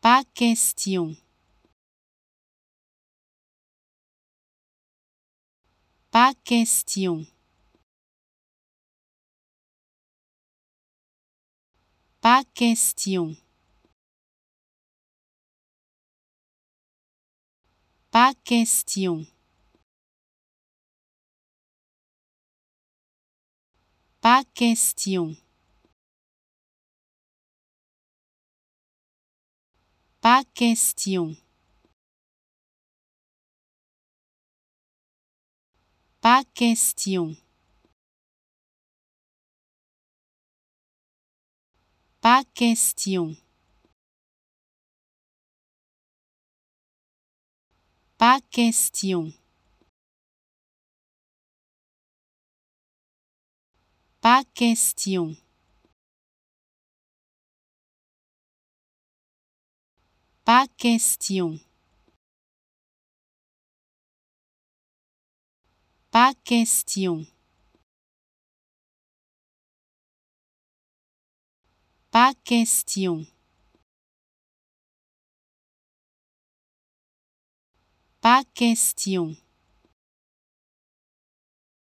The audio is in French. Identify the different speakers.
Speaker 1: Pas question. Pas question. Pas question. Pas question. Pas question. Pas question. Pas question. Pas question. Pas question. Pas question. Pas question. Pas question. Pas question. Pas question.